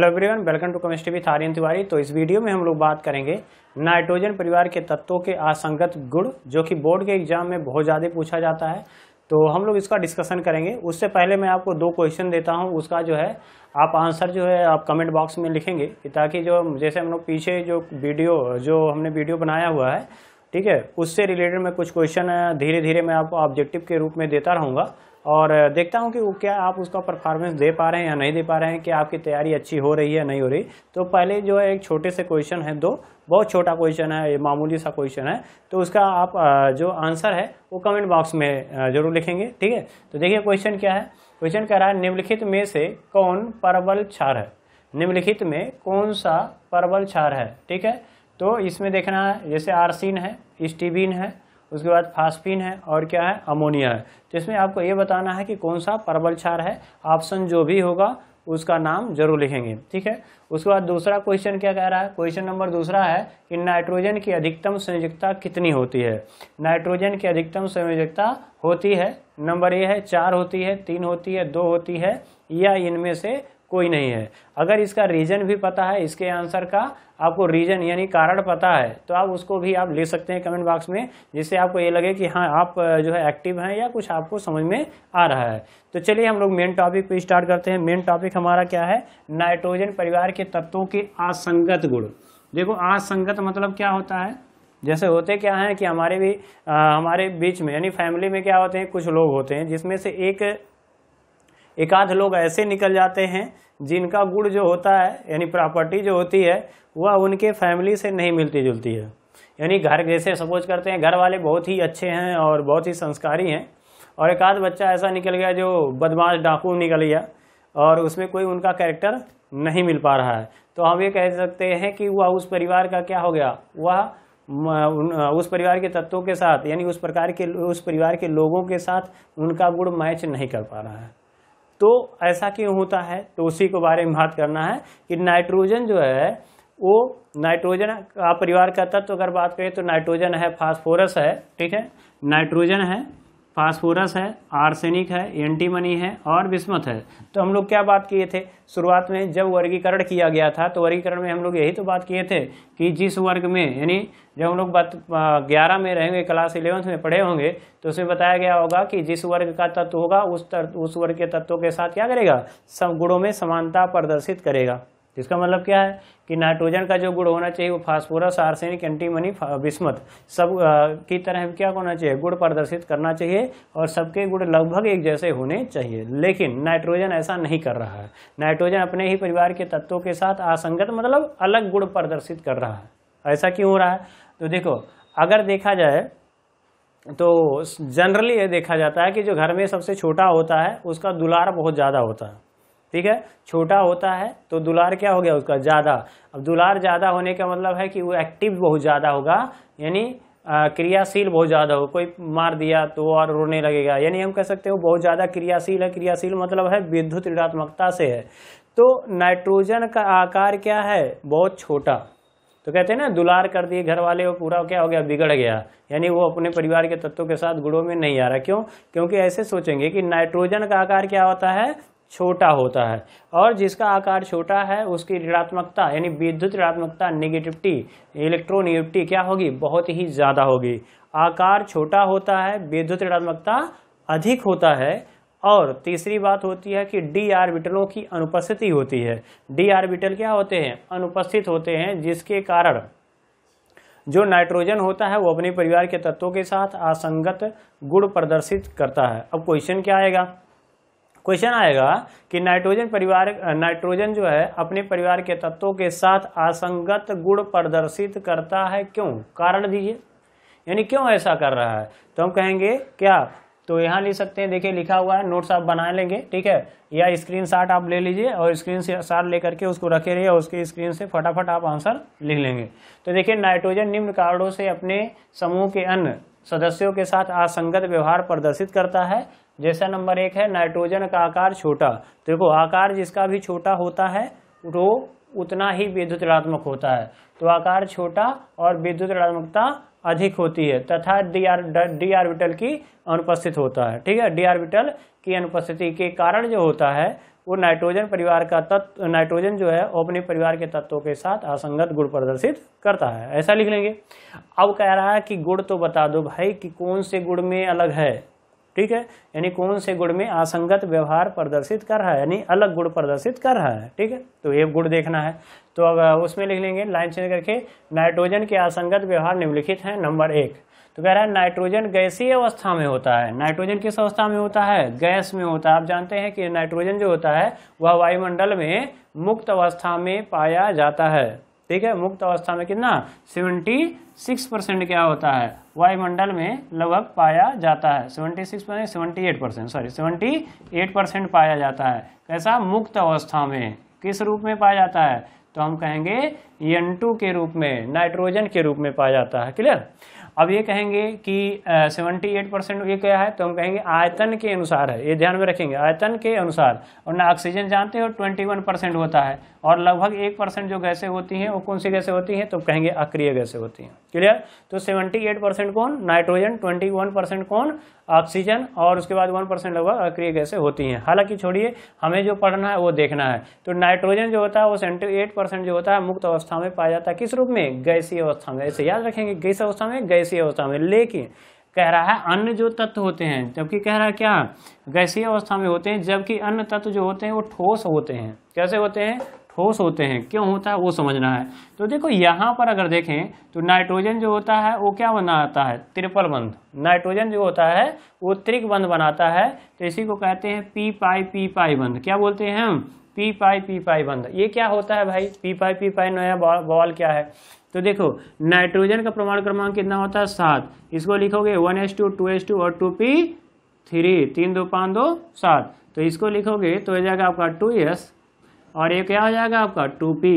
Hello everyone welcome to chemistry with Aryan Tiwari तो इस video में हम लोग बात करेंगे नाइट्रोजन परिवार के तत्वों के असंगत गुण जो कि बोर्ड के एग्जाम में बहुत ज़्यादा पूछा जाता है तो हम लोग इसका डिस्कशन करेंगे उससे पहले मैं आपको दो क्वेश्चन देता हूं उसका जो है आप आंसर जो है आप कमेंट बॉक्स में लिखेंगे ताकि जो जैसे हम लोग पीछे जो वीडियो जो हमने वीडियो बनाया हुआ है ठीक है उससे रिलेटेड मैं कुछ क्वेश्चन धीरे धीरे मैं आपको ऑब्जेक्टिव के रूप में देता रहूँगा और देखता हूँ कि वो क्या आप उसका परफॉर्मेंस दे पा रहे हैं या नहीं दे पा रहे हैं कि आपकी तैयारी अच्छी हो रही है नहीं हो रही तो पहले जो है एक छोटे से क्वेश्चन है दो बहुत छोटा क्वेश्चन है ये मामूली सा क्वेश्चन है तो उसका आप जो आंसर है वो कमेंट बॉक्स में जरूर लिखेंगे ठीक है तो देखिए क्वेश्चन क्या है क्वेश्चन कह रहा है निम्नलिखित में से कौन परबल क्षार है निम्नलिखित में कौन सा परबल क्षार है ठीक है तो इसमें देखना है जैसे आरसीन है स्टीबिन है उसके बाद फास्फिन है और क्या है अमोनिया है तो इसमें आपको ये बताना है कि कौन सा परबल क्षार है ऑप्शन जो भी होगा उसका नाम जरूर लिखेंगे ठीक है उसके बाद दूसरा क्वेश्चन क्या कह रहा है क्वेश्चन नंबर दूसरा है कि नाइट्रोजन की अधिकतम संयोजकता कितनी होती है नाइट्रोजन की अधिकतम संयोजकता होती है नंबर ये है चार होती है तीन होती है दो होती है या इनमें से कोई नहीं है अगर इसका रीजन भी पता है इसके आंसर का आपको रीजन यानी कारण पता है तो आप उसको भी आप ले सकते हैं कमेंट बॉक्स में जिससे आपको ये लगे कि हाँ आप जो है एक्टिव हैं या कुछ आपको समझ में आ रहा है तो चलिए हम लोग मेन टॉपिक पे स्टार्ट करते हैं मेन टॉपिक हमारा क्या है नाइट्रोजन परिवार के तत्वों के असंगत गुण देखो असंगत मतलब क्या होता है जैसे होते क्या हैं कि हमारे भी आ, हमारे बीच में यानी फैमिली में क्या होते हैं कुछ लोग होते हैं जिसमें से एक एक आध लोग ऐसे निकल जाते हैं जिनका गुड़ जो होता है यानी प्रॉपर्टी जो होती है वह उनके फैमिली से नहीं मिलती जुलती है यानी घर जैसे सपोज करते हैं घर वाले बहुत ही अच्छे हैं और बहुत ही संस्कारी हैं और एक आध बच्चा ऐसा निकल गया जो बदमाश डाकू निकल गया और उसमें कोई उनका कैरेक्टर नहीं मिल पा रहा है तो हम ये कह सकते हैं कि वह उस परिवार का क्या हो गया वह उस परिवार के तत्वों के साथ यानी उस प्रकार के उस परिवार के लोगों के साथ उनका गुण मैच नहीं कर पा रहा है तो ऐसा क्यों होता है तो उसी को बारे में बात करना है कि नाइट्रोजन जो है वो नाइट्रोजन का परिवार का तत्व तो अगर बात करें तो नाइट्रोजन है फास्फोरस है ठीक है नाइट्रोजन है फास्फोरस है आर्सेनिक है एंटीमनी है और बिस्मत है तो हम लोग क्या बात किए थे शुरुआत में जब वर्गीकरण किया गया था तो वर्गीकरण में हम लोग यही तो बात किए थे कि जिस वर्ग में यानी जब हम लोग बात ग्यारह में रहेंगे क्लास इलेवंथ में पढ़े होंगे तो उसमें बताया गया होगा कि जिस वर्ग का तत्व होगा उस तर, उस वर्ग के तत्वों के साथ क्या करेगा सब गुणों में समानता प्रदर्शित करेगा इसका मतलब क्या है कि नाइट्रोजन का जो गुण होना चाहिए वो फास्फोरस आर्सेनिक एंटीमनी बिस्मत सब आ, की तरह क्या होना चाहिए गुण प्रदर्शित करना चाहिए और सबके गुण लगभग एक जैसे होने चाहिए लेकिन नाइट्रोजन ऐसा नहीं कर रहा है नाइट्रोजन अपने ही परिवार के तत्वों के साथ असंगत मतलब अलग गुण प्रदर्शित कर रहा है ऐसा क्यों हो रहा है तो देखो अगर देखा जाए तो जनरली ये देखा जाता है कि जो घर में सबसे छोटा होता है उसका दुलार बहुत ज़्यादा होता है ठीक है छोटा होता है तो दुलार क्या हो गया उसका ज़्यादा अब दुलार ज़्यादा होने का मतलब है कि वो एक्टिव बहुत ज़्यादा होगा यानी क्रियाशील बहुत ज़्यादा हो कोई मार दिया तो और रोने लगेगा यानी हम कह सकते हो बहुत ज़्यादा क्रियाशील है क्रियाशील मतलब है विद्युत ऋणात्मकता से है तो नाइट्रोजन का आकार क्या है बहुत छोटा तो कहते हैं ना दुलार कर दिए घर वाले वो पूरा क्या हो गया बिगड़ गया यानी वो अपने परिवार के तत्वों के साथ गुड़ों में नहीं आ रहा क्यों क्योंकि ऐसे सोचेंगे कि नाइट्रोजन का आकार क्या होता है छोटा होता है और जिसका आकार छोटा है उसकी ऋणात्मकता यानी विद्युत ऋणात्मकता निगेटिविटी इलेक्ट्रोनिगेटिविटी क्या होगी बहुत ही ज़्यादा होगी आकार छोटा होता है विद्युत ऋणात्मकता अधिक होता है और तीसरी बात होती है कि डी आर्बिटलों की अनुपस्थिति होती है डी आर्बिटल क्या होते हैं अनुपस्थित होते हैं जिसके कारण जो नाइट्रोजन होता है वो अपने परिवार के तत्वों के साथ असंगत गुण प्रदर्शित करता है अब क्वेश्चन क्या आएगा क्वेश्चन आएगा कि नाइट्रोजन परिवार नाइट्रोजन जो है अपने परिवार के तत्वों के साथ असंगत गुण प्रदर्शित करता है क्यों कारण दीजिए यानी क्यों ऐसा कर रहा है तो हम कहेंगे क्या तो यहाँ ले सकते हैं देखिए लिखा हुआ है नोट्स आप बना लेंगे ठीक है या स्क्रीन शॉट आप ले लीजिए और स्क्रीन शॉट लेकर के उसको रखे रहिए और उसके स्क्रीन से फटाफट आप आंसर लिख लेंगे तो देखिए नाइट्रोजन निम्न कारणों से अपने समूह के अन्य सदस्यों के साथ असंगत व्यवहार प्रदर्शित करता है जैसा नंबर एक है नाइट्रोजन का आकार छोटा तो देखो आकार जिसका भी छोटा होता है वो उतना ही विद्युत ऋणात्मक होता है तो आकार छोटा और विद्युत ऋणात्मकता अधिक होती है तथा डी आर डी आर्बिटल की अनुपस्थित होता है ठीक है डी आर्बिटल की अनुपस्थिति के कारण जो होता है वो नाइट्रोजन परिवार का तत्व नाइट्रोजन जो है वो अपने परिवार के तत्वों के साथ असंगत गुण प्रदर्शित करता है ऐसा लिख लेंगे अब कह रहा है कि गुण तो बता दो भाई कि कौन से गुण में अलग है ठीक है यानी कौन से गुण में असंगत व्यवहार प्रदर्शित कर रहा है यानी अलग गुण प्रदर्शित कर रहा है ठीक है तो ये गुण देखना है तो अब उसमें लिख लेंगे लाइन चेंज करके नाइट्रोजन के असंगत व्यवहार निम्नलिखित है नंबर एक तो कह रहा है नाइट्रोजन गैसीय अवस्था में होता है नाइट्रोजन किस अवस्था में होता है गैस में होता है आप जानते हैं कि नाइट्रोजन जो होता है वह वायुमंडल में मुक्त अवस्था में पाया जाता है ठीक है मुक्त अवस्था में कितना सेवेंटी सिक्स परसेंट क्या होता है वायुमंडल में लगभग पाया जाता है seventy six percent seventy eight percent sorry seventy eight percent पाया जाता है कैसा मुक्त अवस्था में किस रूप में पाया जाता है तो हम कहेंगे एन के रूप में नाइट्रोजन के रूप में पाया जाता है क्लियर अब ये कहेंगे कि सेवेंटी एट परसेंट ये क्या है तो हम कहेंगे आयतन के अनुसार है ये ध्यान में रखेंगे आयतन के अनुसार और ना ऑक्सीजन जानते हो ट्वेंटी वन परसेंट होता है और लगभग एक परसेंट जो गैसें होती हैं वो कौन सी गैसें होती हैं तो कहेंगे अक्रिय गैसें होती हैं क्लियर तो सेवेंटी एट परसेंट कौन नाइट्रोजन ट्वेंटी वन परसेंट कौन ऑक्सीजन और उसके बाद वन परसेंट लगभग अक्रिय गैसें होती हैं हालांकि छोड़िए हमें जो पढ़ना है वो देखना है तो नाइट्रोजन जो होता है वो सेवेंटी एट परसेंट जो होता है मुक्त अवस्था में पाया जाता है किस रूप में गैसी अवस्था में ऐसे याद रखेंगे गैस अवस्था में गैस गैसीय अवस्था में लेकिन कह रहा है अन्य जो तत्व होते हैं जबकि कह रहा है क्या गैसीय अवस्था में होते हैं जबकि अन्य तत्व जो होते हैं वो ठोस होते हैं कैसे होते हैं ठोस होते हैं क्यों होता है वो समझना है तो देखो यहाँ पर अगर देखें तो नाइट्रोजन जो होता है वो क्या बनाता है त्रिपल बंध नाइट्रोजन जो होता है वो त्रिक बंध बनाता है तो इसी को कहते हैं पी पाई पी पाई बंध क्या बोलते हैं हम पी पाई पी पाई बंद ये क्या होता है भाई पी पाई पी पाई नया बॉल क्या है तो देखो नाइट्रोजन का प्रमाण क्रमांक कितना होता है सात इसको लिखोगे one s two two s two और टू पी थ्री तीन दो पाँच दो सात तो इसको लिखोगे तो हो जाएगा आपका टू एस और ये क्या हो जाएगा आपका टू पी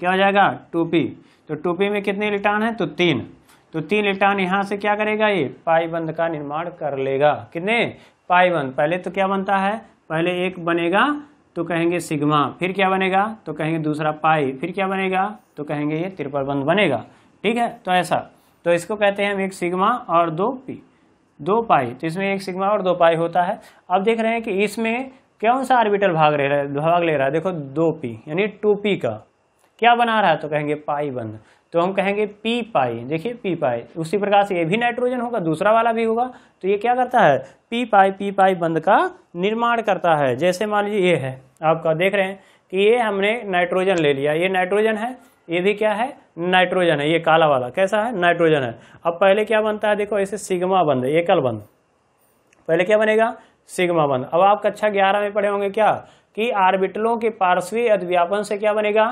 क्या हो जाएगा टू पी तो टू पी में कितने इलेक्ट्रॉन है तो तीन तो तीन इलेक्ट्रॉन यहाँ से क्या करेगा ये पाईबंद का निर्माण कर लेगा कितने पाईबंद पहले तो क्या बनता है पहले एक बनेगा तो कहेंगे सिग्मा फिर क्या बनेगा तो कहेंगे दूसरा पाई फिर क्या बनेगा तो कहेंगे ये तिरपरबंद बनेगा ठीक है तो ऐसा तो इसको कहते हैं हम एक सिग्मा और दो पी दो पाई तो इसमें एक सिग्मा और दो पाई होता है अब देख रहे हैं कि इसमें कौन सा आर्बिटल भाग ले रहा है भाग ले रहा है देखो दो पी यानी टू पी का क्या बना रहा है तो कहेंगे पाई बंद तो हम कहेंगे पी पाई देखिए पी पाई उसी प्रकार से ये भी नाइट्रोजन होगा दूसरा वाला भी होगा तो ये क्या करता है पी पाई पी पाई बंद का निर्माण करता है जैसे मान लीजिए ये है आपका देख रहे हैं कि ये हमने नाइट्रोजन ले लिया ये नाइट्रोजन है ये भी क्या है नाइट्रोजन है ये काला वाला कैसा है नाइट्रोजन है अब पहले क्या बनता है देखो ऐसे सिग्मा बंद एकल बंद पहले क्या बनेगा सिग्मा बंद अब आप कक्षा ग्यारह में पढ़े होंगे क्या कि आर्बिटलों के पार्श्वी अध्यापन से क्या बनेगा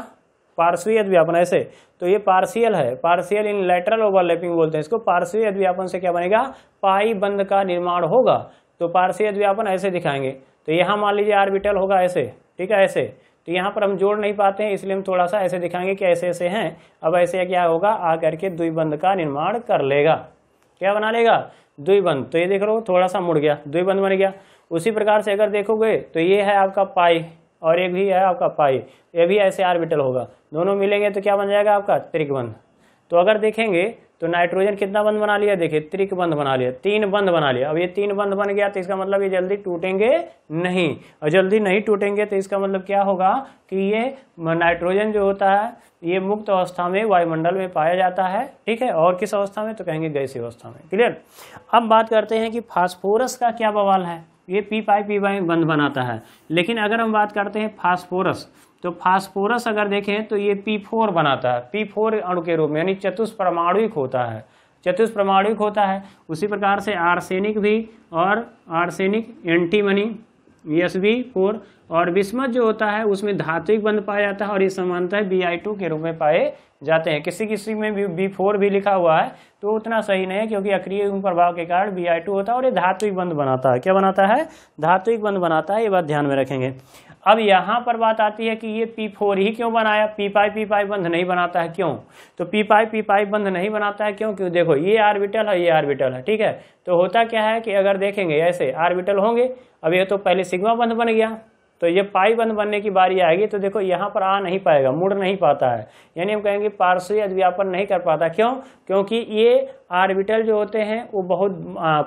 पार्श्वी अध्यापन ऐसे तो ये पार्शियल है पार्शियल इन लेटरल ओवरलैपिंग बोलते हैं इसको पार्श्वी अध्यापन से क्या बनेगा पाई बंद का निर्माण होगा तो पार्श्वीय अध्यापन ऐसे दिखाएंगे तो यहाँ मान लीजिए आर्बिटल होगा ऐसे ठीक है ऐसे तो यहाँ पर हम जोड़ नहीं पाते हैं इसलिए हम थोड़ा सा ऐसे दिखाएंगे कि ऐसे ऐसे हैं अब ऐसे क्या होगा आ करके द्विबंध का निर्माण कर लेगा क्या बना लेगा द्विबंध तो ये देख रहे हो थोड़ा सा मुड़ गया द्विबंध बन गया उसी प्रकार से अगर देखोगे तो ये है आपका पाई और एक भी है आपका पाई ये भी ऐसे आर्बिटल होगा दोनों मिलेंगे तो क्या बन जाएगा आपका त्रिकबंध तो अगर देखेंगे तो नाइट्रोजन कितना बंद बना लिया देखिए त्रिक बंद बना लिया तीन बंद बना लिया अब ये तीन बंद बन गया तो इसका मतलब ये जल्दी टूटेंगे नहीं और जल्दी नहीं टूटेंगे तो इसका मतलब क्या होगा कि ये नाइट्रोजन जो होता है ये मुक्त अवस्था में वायुमंडल में पाया जाता है ठीक है और किस अवस्था में तो कहेंगे गैसी अवस्था में क्लियर अब बात करते हैं कि फास्फोरस का क्या बवाल है ये पी पाई पी बाई बंद बनाता है लेकिन अगर हम बात करते हैं फास्फोरस तो फास्फोरस अगर देखें तो ये पी फोर बनाता है पी फोर अणु के रूप में यानी परमाणुक होता है परमाणुक होता है उसी प्रकार से आर्सेनिक भी और arsenic antimony S B four और बिस्मत जो होता है उसमें धात्विक बंध पाया जाता है और ये समानता बी आई टू के रूप में पाए जाते हैं किसी किसी में भी बी फोर भी लिखा हुआ है तो उतना सही नहीं है क्योंकि अक्रिय प्रभाव के कारण बी आई टू होता है और ये धात्विक बंध बनाता है क्या बनाता है धात्विक बंध बनाता है ये बात ध्यान में रखेंगे अब यहाँ पर बात आती है कि ये पी फोर ही क्यों बनाया पी पाई पी पाई बंध नहीं बनाता है क्यों तो पी पाई पी पाई बंध नहीं बनाता है क्यों क्यों देखो ये आर्बिटल है ये आर्बिटल है ठीक है तो होता क्या है कि अगर देखेंगे ऐसे आर्बिटल होंगे अब ये तो पहले सिग्मा बंध बन गया तो ये पाई बंध बनने की बारी आएगी तो देखो यहाँ पर आ नहीं पाएगा मुड़ नहीं पाता है यानी हम कहेंगे पार्श्वी अध्यापन नहीं कर पाता क्यों क्योंकि ये आर्बिटल जो होते हैं वो बहुत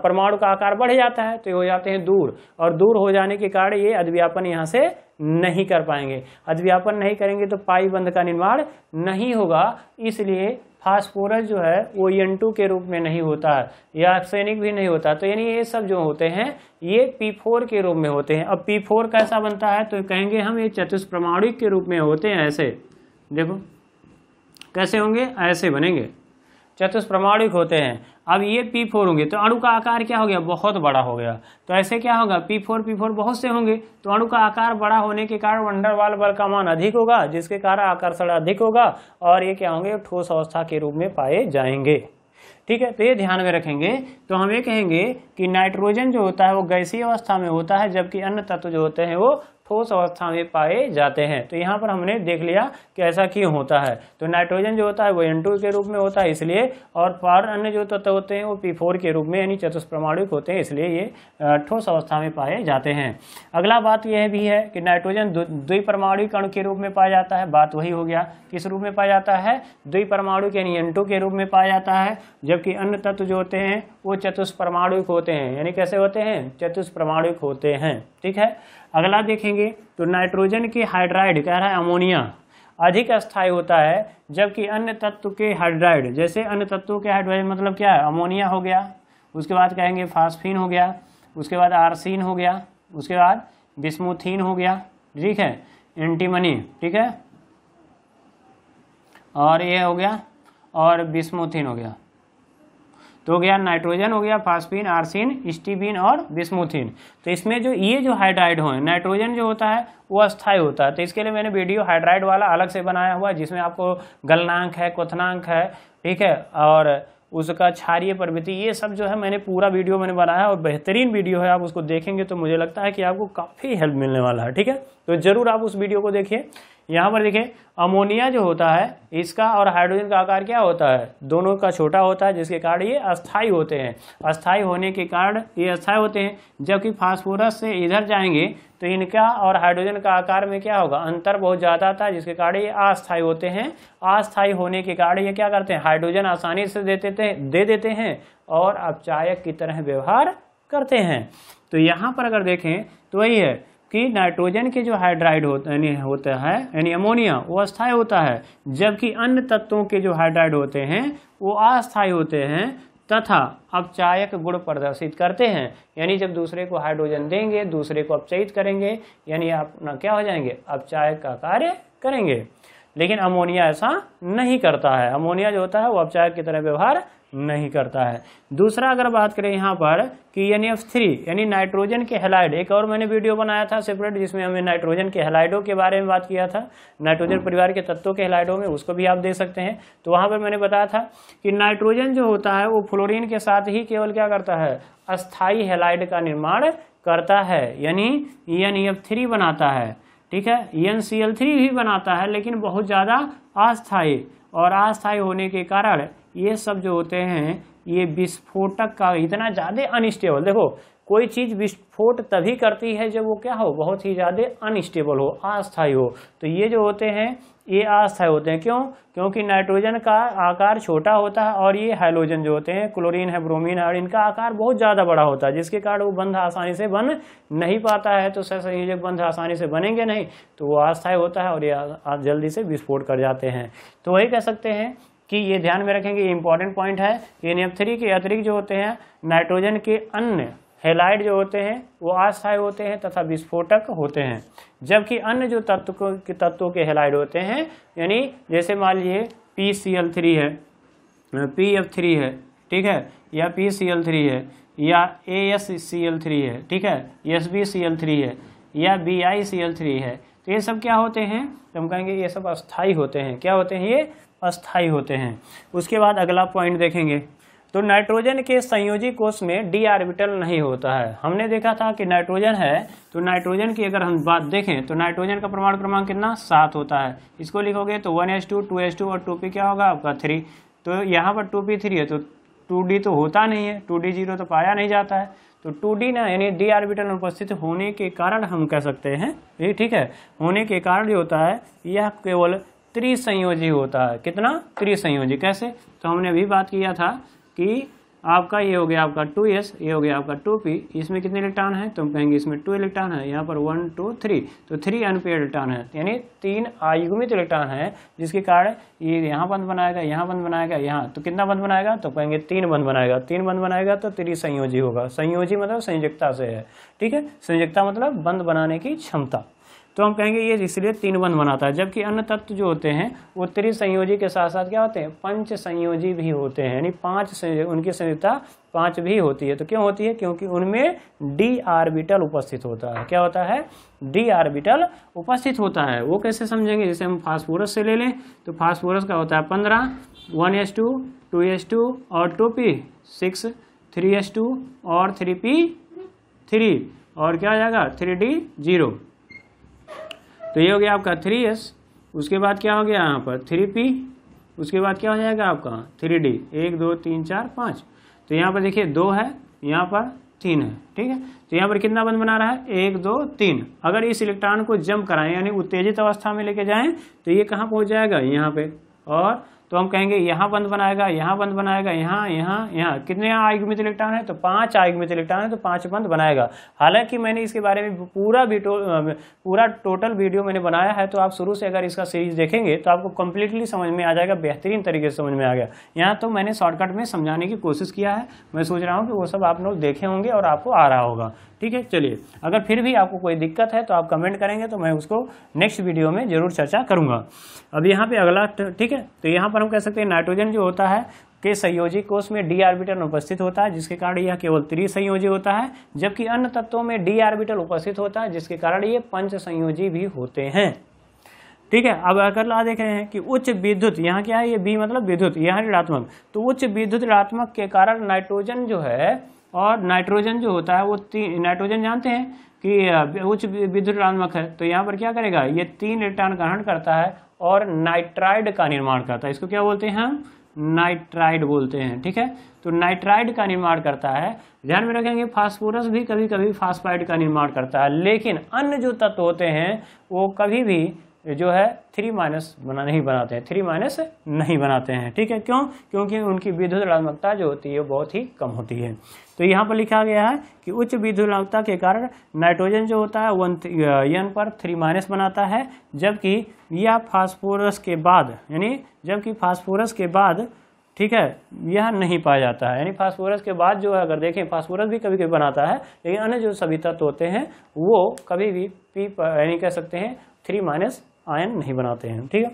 परमाणु का आकार बढ़ जाता है तो ये हो जाते हैं दूर और दूर हो जाने के कारण ये अध्यापन यहाँ से नहीं कर पाएंगे अद्व्यापन नहीं करेंगे तो पाई बंद का निर्माण नहीं होगा इसलिए फास्फोरस जो है वो एन के रूप में नहीं होता है या सैनिक भी नहीं होता तो यानी ये सब जो होते हैं ये पी फोर के रूप में होते हैं अब पी फोर कैसा बनता है तो कहेंगे हम ये चतुष्प्रमाणिक के रूप में होते हैं ऐसे देखो कैसे होंगे ऐसे बनेंगे चतुष्प्रमाणिक होते हैं अब ये पी फोर होंगे तो अणु का आकार क्या हो गया बहुत बड़ा हो गया तो ऐसे क्या होगा P4 P4 बहुत से होंगे तो अणु का आकार बड़ा होने के कारण वंडरवाल बल का मान अधिक होगा जिसके कारण आकर्षण अधिक होगा और ये क्या होंगे ठोस अवस्था के रूप में पाए जाएंगे ठीक है तो ये ध्यान में रखेंगे तो हम ये कहेंगे कि नाइट्रोजन जो होता है वो गैसीय अवस्था में होता है जबकि अन्य तत्व जो होते हैं वो ठोस अवस्था में पाए जाते हैं तो यहाँ पर हमने देख लिया कि ऐसा क्यों होता है तो नाइट्रोजन जो होता है वो एन के रूप में होता है इसलिए और पार अन्य जो तत्व होते हैं वो पी के रूप में यानी चतुष्प्रमाणिक होते हैं इसलिए ये ठोस अवस्था में पाए जाते हैं अगला बात यह भी है कि नाइट्रोजन परमाणु कण के रूप में पाया जाता है बात वही हो गया किस रूप में पाया जाता है द्विपरमाणु यानी एन के रूप में पाया जाता है जबकि अन्य तत्व जो होते हैं वो चतुष्परमाणुक होते हैं यानी कैसे होते हैं चतुष्प्रमाणुक होते हैं ठीक है अगला देखेंगे तो नाइट्रोजन के हाइड्राइड कह रहा है अमोनिया अधिक स्थायी होता है जबकि अन्य तत्व के हाइड्राइड जैसे अन्य तत्वों के हाइड्राइड मतलब क्या है अमोनिया हो गया उसके बाद कहेंगे फास्फिन हो गया उसके बाद आरसीन हो गया उसके बाद बिस्मोथीन हो गया ठीक है एंटीमनी ठीक है और ये हो गया और बिस्मोथीन हो गया तो हो गया नाइट्रोजन हो गया फास्फिन आर्सिन स्टीबिन और बिस्मुथिन तो इसमें जो ये जो हाइड्राइड हो नाइट्रोजन जो होता है वो अस्थायी होता है तो इसके लिए मैंने वीडियो हाइड्राइड वाला अलग से बनाया हुआ जिसमें आपको गलनांक है क्वनांक है ठीक है और उसका क्षारिय प्रवृत्ति ये सब जो है मैंने पूरा वीडियो मैंने बनाया और बेहतरीन वीडियो है आप उसको देखेंगे तो मुझे लगता है कि आपको काफ़ी हेल्प मिलने वाला है ठीक है तो ज़रूर आप उस वीडियो को देखिए यहाँ पर देखें अमोनिया जो होता है इसका और हाइड्रोजन का आकार क्या होता है दोनों का छोटा होता है जिसके कारण ये अस्थाई होते हैं अस्थाई होने के कारण ये अस्थाई होते हैं जबकि फास्फोरस से इधर जाएंगे तो इनका और हाइड्रोजन का आकार में क्या होगा अंतर बहुत ज़्यादा था जिसके कारण ये अस्थाई होते हैं अस्थाई होने के कारण ये क्या करते हैं हाइड्रोजन आसानी से देते थे दे देते हैं और अपचायक की तरह व्यवहार करते हैं तो यहाँ पर अगर देखें तो वही है कि नाइट्रोजन के जो हाइड्राइड होते होता है यानी अमोनिया वो अस्थायी होता है जबकि अन्य तत्वों के जो हाइड्राइड होते हैं वो अस्थायी होते हैं तथा अपचायक गुण प्रदर्शित करते हैं यानी जब दूसरे को हाइड्रोजन देंगे दूसरे को अपचयित करेंगे यानी अपना क्या हो जाएंगे अपचायक का कार्य करेंगे लेकिन अमोनिया ऐसा नहीं करता है अमोनिया जो होता है वो अपचायक की तरह व्यवहार नहीं करता है दूसरा अगर बात करें यहाँ पर कि एन एफ थ्री यानी नाइट्रोजन के हेलाइड एक और मैंने वीडियो बनाया था सेपरेट जिसमें हमने नाइट्रोजन के हेलाइडों के बारे में बात किया था नाइट्रोजन हाँ। परिवार के तत्वों के हेलाइडों में उसको भी आप देख सकते हैं तो वहाँ पर मैंने बताया था कि नाइट्रोजन जो होता है वो फ्लोरिन के साथ ही केवल क्या करता है अस्थायी हेलाइड का निर्माण करता है यानी एन एफ थ्री बनाता है ठीक है एन सी एल थ्री भी बनाता है लेकिन बहुत ज़्यादा अस्थायी और अस्थायी होने के कारण ये सब जो होते हैं ये विस्फोटक का इतना ज़्यादा अनस्टेबल देखो कोई चीज़ विस्फोट तभी करती है जब वो क्या हो बहुत ही ज़्यादा अनस्टेबल हो अस्थायी हो तो ये जो होते हैं ये अस्थायी होते हैं क्यों क्योंकि नाइट्रोजन का आकार छोटा होता है और ये हाइलोजन जो होते हैं क्लोरीन है ब्रोमीन है और इनका आकार बहुत ज़्यादा बड़ा होता है जिसके कारण वो बंध आसानी से बन नहीं पाता है तो सहसंयोजक बंध आसानी से बनेंगे नहीं तो वो अस्थायी होता है और ये जल्दी से विस्फोट कर जाते हैं तो वही कह सकते हैं कि ये ध्यान में रखेंगे ये इंपॉर्टेंट पॉइंट है एन एफ थ्री के अतिरिक्त जो होते हैं नाइट्रोजन के अन्य हेलाइड जो होते हैं वो अस्थायी होते हैं तथा विस्फोटक होते हैं जबकि अन्य जो तत्व के तत्वों के हेलाइड होते हैं यानी जैसे मान लीजिए पी सी एल थ्री है पी एफ थ्री है ठीक है या पी सी एल थ्री है या A S C L three है ठीक है S B C L three है या B I C L three है तो ये सब क्या होते हैं तो हम कहेंगे ये सब अस्थाई होते हैं क्या होते हैं ये अस्थाई होते हैं उसके बाद अगला पॉइंट देखेंगे तो नाइट्रोजन के संयोजी कोष में डी आर्बिटल नहीं होता है हमने देखा था कि नाइट्रोजन है तो नाइट्रोजन की अगर हम बात देखें तो नाइट्रोजन का प्रमाण क्रमांक कितना सात होता है इसको लिखोगे तो one s two two s two और टू पी क्या होगा आपका थ्री तो यहाँ पर टू पी थ्री है तो टू डी तो होता नहीं है टू डी जीरो तो पाया नहीं जाता है तो टू डी ना यानी डी आर्बिटल उपस्थित होने के कारण हम कह सकते हैं ये ठीक है होने के कारण जो होता है यह केवल त्रिसंयोजी होता है कितना त्रिसंयोजी कैसे तो हमने अभी बात किया था कि आपका ये हो गया आपका टू एस ये हो गया आपका टू पी इसमें कितने इलेक्ट्रॉन है तो हम कहेंगे इसमें टू इलेक्ट्रॉन है यहाँ पर वन टू थ्री तो थ्री अनपेयर इलेक्ट्रॉन है यानी तीन आयुगमित इलेक्ट्रॉन है जिसके कारण ये यहाँ बंद बनाएगा यहाँ बंद बनाएगा यहाँ तो कितना बंद बनाएगा तो कहेंगे तीन बंद बनाएगा तीन बंद बनाएगा तो त्रि संयोजी होगा संयोजी मतलब संयोजकता से है ठीक है संयोजकता मतलब बंद बनाने की क्षमता तो हम कहेंगे ये इसलिए तीन बंध बनाता है जबकि अन्य तत्व जो होते हैं वो त्रिसंयोजी के साथ साथ क्या होते हैं पंच संयोजी भी होते हैं यानी पाँच उनकी संयोजता पाँच भी होती है तो क्यों होती है क्योंकि उनमें डी आर्बिटल उपस्थित होता है क्या होता है डी आर्बिटल उपस्थित होता है वो कैसे समझेंगे जैसे हम फास्फोरस से ले लें तो फास्फोरस का होता है पंद्रह one s two two s two और two p six three s two और थ्री पी थ्री और क्या आ जाएगा थ्री डी जीरो तो ये हो गया आपका थ्री एस उसके बाद क्या हो गया यहाँ पर थ्री पी उसके बाद क्या हो जाएगा आपका थ्री डी एक दो तीन चार पाँच तो यहाँ पर देखिए दो है यहाँ पर तीन है ठीक है तो यहाँ पर कितना बंद बना रहा है एक दो तीन अगर इस इलेक्ट्रॉन को जम कराएं यानी उत्तेजित अवस्था में लेके जाएं तो ये कहाँ पहुँच जाएगा यहाँ पे और तो हम कहेंगे यहाँ बंद बनाएगा यहाँ बंद बनाएगा यहाँ यहाँ यहाँ कितने यहाँ में इलेक्ट्रॉन है तो पाँच में इलेक्ट्रॉन है तो पाँच बंद बनाएगा हालांकि मैंने इसके बारे में पूरा बीटो पूरा टोटल वीडियो मैंने बनाया है तो आप शुरू से अगर इसका सीरीज देखेंगे तो आपको कंप्लीटली समझ में आ जाएगा बेहतरीन तरीके से समझ में आ गया यहाँ तो मैंने शॉर्टकट में समझाने की कोशिश किया है मैं सोच रहा हूँ कि वो सब आप लोग देखे होंगे और आपको आ रहा होगा ठीक है चलिए अगर फिर भी आपको कोई दिक्कत है तो आप कमेंट करेंगे तो मैं उसको नेक्स्ट वीडियो में जरूर चर्चा करूँगा अब यहाँ पे अगला ठीक है तो यहाँ पर हम कह सकते हैं नाइट्रोजन जो होता है के संयोजी कोष में डी आर्बिटल उपस्थित होता है जिसके कारण यह केवल त्रिसंयोजी होता है जबकि अन्य तत्वों में डी आर्बिटल उपस्थित होता है जिसके कारण ये पंच संयोजी भी होते हैं ठीक है अब अगर ला देख रहे हैं कि उच्च विद्युत यहाँ क्या है ये बी मतलब विद्युत यहाँ ऋणात्मक तो उच्च विद्युत ऋणात्मक के कारण नाइट्रोजन जो है और नाइट्रोजन जो होता है वो तीन नाइट्रोजन जानते हैं कि उच्च विद्युत है तो यहाँ पर क्या करेगा ये तीन इलेक्ट्रॉन ग्रहण करता है और नाइट्राइड का निर्माण करता है इसको क्या बोलते हैं हम नाइट्राइड बोलते हैं ठीक है तो नाइट्राइड का निर्माण करता है ध्यान में रखेंगे फास्फोरस भी कभी कभी फास्फाइड का निर्माण करता है लेकिन अन्य जो तत्व होते हैं वो कभी भी जो है थ्री माइनस बना नहीं बनाते हैं थ्री माइनस नहीं बनाते हैं ठीक है क्यों क्योंकि उनकी विद्युत ऋणात्मकता जो होती है बहुत ही कम होती है तो यहाँ पर लिखा गया है कि उच्च विद्युत ऋणात्मकता के कारण नाइट्रोजन जो होता है वन यन पर थ्री माइनस बनाता है जबकि यह फास्फोरस के बाद यानी जबकि फास्फोरस के बाद ठीक है यह नहीं पाया जाता है यानी फास्फोरस के बाद जो है अगर देखें फास्फोरस भी कभी कभी बनाता है लेकिन अन्य जो सभी तत्व होते हैं वो कभी भी पी यानी कह सकते हैं थ्री माइनस आयन नहीं बनाते हैं ठीक है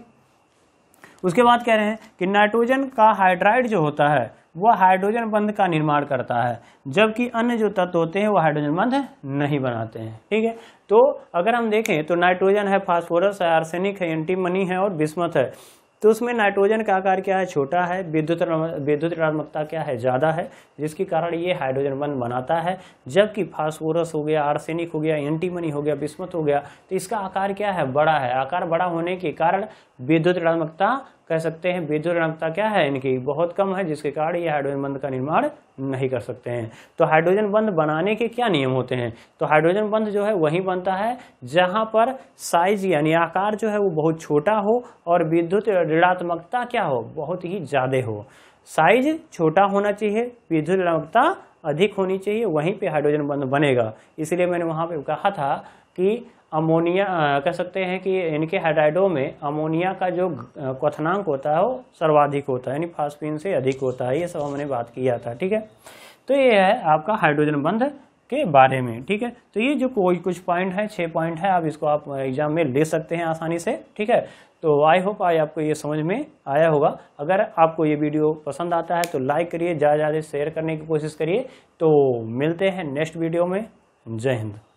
उसके बाद कह रहे हैं कि नाइट्रोजन का हाइड्राइड जो होता है वह हाइड्रोजन बंध का निर्माण करता है जबकि अन्य जो तत्व होते हैं वह हाइड्रोजन बंध नहीं बनाते हैं ठीक है तो अगर हम देखें तो नाइट्रोजन है फास्फोरस है आर्सेनिक है एंटीमनी है और बिस्मत है तो उसमें नाइट्रोजन का आकार क्या है छोटा है विद्युत विद्युत ऋणात्मकता क्या है ज़्यादा है जिसके कारण ये हाइड्रोजन बन बनाता है जबकि फास्फोरस हो गया आर्सेनिक हो गया एंटीमनी हो गया बिस्मत हो गया तो इसका आकार क्या है बड़ा है आकार बड़ा होने के कारण विद्युत ऋणात्मकता कह सकते हैं बेजोड़ात्मकता क्या है इनकी बहुत कम है जिसके कारण ये हाइड्रोजन बंद का निर्माण नहीं कर सकते हैं तो हाइड्रोजन बंद बनाने के क्या नियम होते हैं तो हाइड्रोजन बंद जो है वही बनता है जहाँ पर साइज यानी आकार जो है वो बहुत छोटा हो और विद्युत ऋणात्मकता क्या हो बहुत ही ज़्यादा हो साइज छोटा होना चाहिए विद्युत ऋणात्मकता अधिक होनी चाहिए वहीं पे हाइड्रोजन बंद बनेगा इसलिए मैंने वहाँ पे कहा था कि अमोनिया कह सकते हैं कि इनके हाइड्राइडो में अमोनिया का जो क्वथनांक होता है वो सर्वाधिक होता है यानी फास्फीन से अधिक होता है ये सब हमने बात किया था ठीक है तो ये है आपका हाइड्रोजन बंध के बारे में ठीक है तो ये जो कोई कुछ पॉइंट है छः पॉइंट है आप इसको आप एग्जाम में ले सकते हैं आसानी से ठीक है तो आई होप आई आपको ये समझ में आया होगा अगर आपको ये वीडियो पसंद आता है तो लाइक करिए ज़्यादा ज़्यादा शेयर करने की कोशिश करिए तो मिलते हैं नेक्स्ट वीडियो में जय हिंद